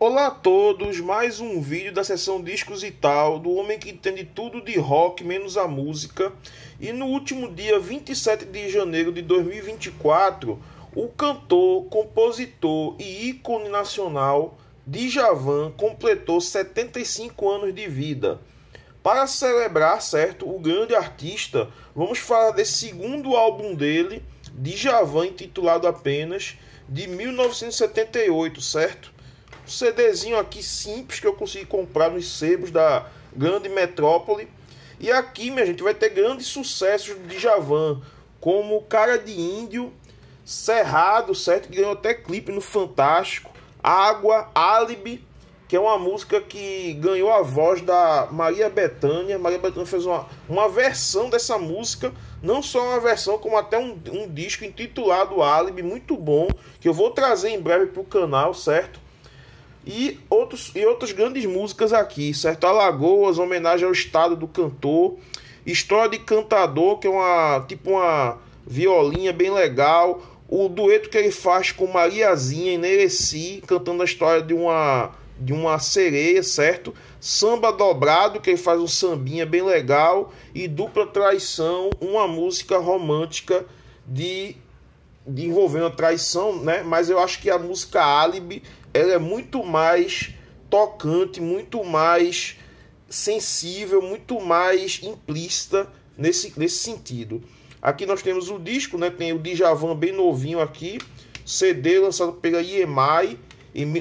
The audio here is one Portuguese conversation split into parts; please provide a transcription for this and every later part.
Olá a todos, mais um vídeo da sessão Discos e Tal, do homem que entende tudo de rock menos a música. E no último dia 27 de janeiro de 2024, o cantor, compositor e ícone nacional Djavan completou 75 anos de vida. Para celebrar, certo, o grande artista, vamos falar desse segundo álbum dele, Djavan, intitulado apenas, de 1978, certo? Um CDzinho aqui simples que eu consegui comprar nos sebos da grande metrópole. E aqui, minha gente, vai ter grandes sucessos de Javan, como Cara de Índio, Cerrado, certo? Que ganhou até clipe no Fantástico, Água, Álibi, que é uma música que ganhou a voz da Maria Bethânia. Maria Bethânia fez uma, uma versão dessa música, não só uma versão, como até um, um disco intitulado Álibi, muito bom, que eu vou trazer em breve para o canal, certo? e, outros, e outras grandes músicas aqui, certo? Alagoas, homenagem ao estado do cantor. História de Cantador, que é uma tipo uma violinha bem legal. O dueto que ele faz com Mariazinha e Nereci, cantando a história de uma de uma sereia, certo? Samba dobrado, que ele faz um sambinha bem legal. E Dupla Traição, uma música romântica de envolvendo a traição, né? Mas eu acho que a música Álibi ela é muito mais tocante, muito mais sensível, muito mais implícita nesse, nesse sentido. Aqui nós temos o disco, né? Tem o Djavan bem novinho aqui, CD lançado pela EMI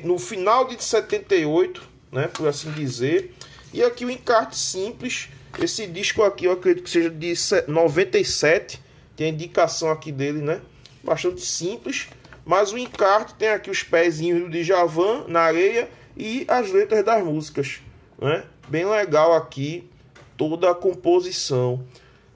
no final de 78, né, por assim dizer. E aqui o encarte simples. Esse disco aqui eu acredito que seja de 97. Tem a indicação aqui dele, né? bastante simples, mas o encarto tem aqui os pezinhos do Djavan na areia e as letras das músicas, né? Bem legal aqui toda a composição,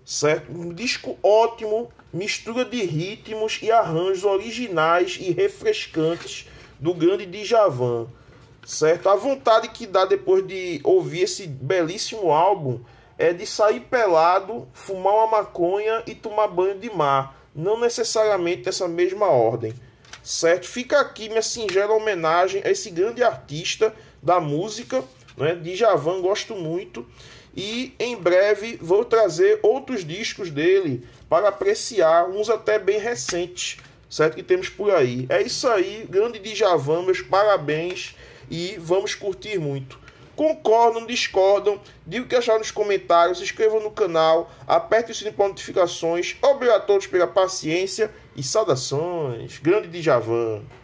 certo? Um disco ótimo, mistura de ritmos e arranjos originais e refrescantes do grande Djavan, certo? A vontade que dá depois de ouvir esse belíssimo álbum é de sair pelado, fumar uma maconha e tomar banho de mar não necessariamente dessa mesma ordem, certo? Fica aqui minha singela homenagem a esse grande artista da música, né? Djavan, gosto muito. E em breve vou trazer outros discos dele para apreciar, uns até bem recentes, certo? Que temos por aí. É isso aí, grande Djavan, meus parabéns e vamos curtir muito concordam, discordam, diga o que acharam nos comentários, se inscrevam no canal, aperte o sininho para notificações. Obrigado a todos pela paciência e saudações. Grande Djavan.